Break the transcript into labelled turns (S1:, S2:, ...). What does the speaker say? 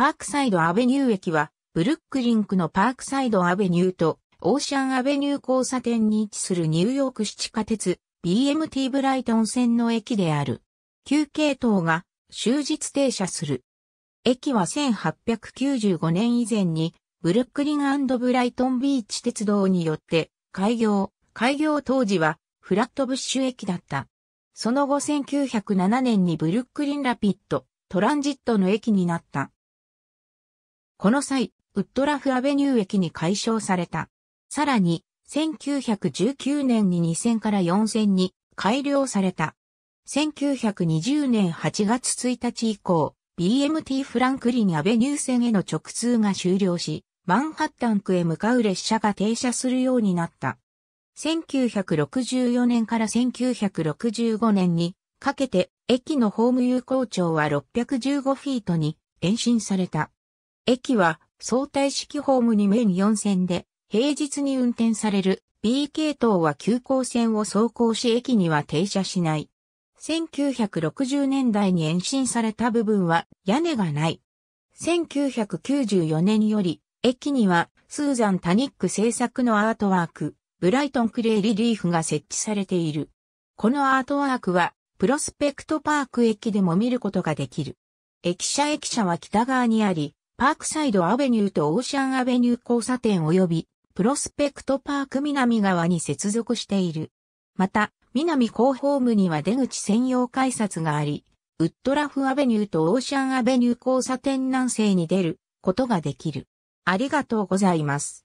S1: パークサイドアベニュー駅は、ブルックリンクのパークサイドアベニューと、オーシャンアベニュー交差点に位置するニューヨーク市地下鉄 BMT ブライトン線の駅である。休憩等が終日停車する。駅は1895年以前にブルックリンブライトンビーチ鉄道によって開業。開業当時はフラットブッシュ駅だった。その後1907年にブルックリンラピッドトランジットの駅になった。この際、ウッドラフアベニュー駅に改称された。さらに、1919年に2000から4000に改良された。1920年8月1日以降、BMT フランクリンアベニュー線への直通が終了し、マンハッタン区へ向かう列車が停車するようになった。1964年から1965年にかけて駅のホーム有効長は615フィートに延伸された。駅は相対式ホームに面4線で、平日に運転される B 系統は急行線を走行し駅には停車しない。1960年代に延伸された部分は屋根がない。1994年より駅にはスーザン・タニック製作のアートワーク、ブライトン・クレイ・リリーフが設置されている。このアートワークはプロスペクトパーク駅でも見ることができる。駅舎駅舎は北側にあり、パークサイドアベニューとオーシャンアベニュー交差点及び、プロスペクトパーク南側に接続している。また、南広ホームには出口専用改札があり、ウッドラフアベニューとオーシャンアベニュー交差点南西に出ることができる。ありがとうございます。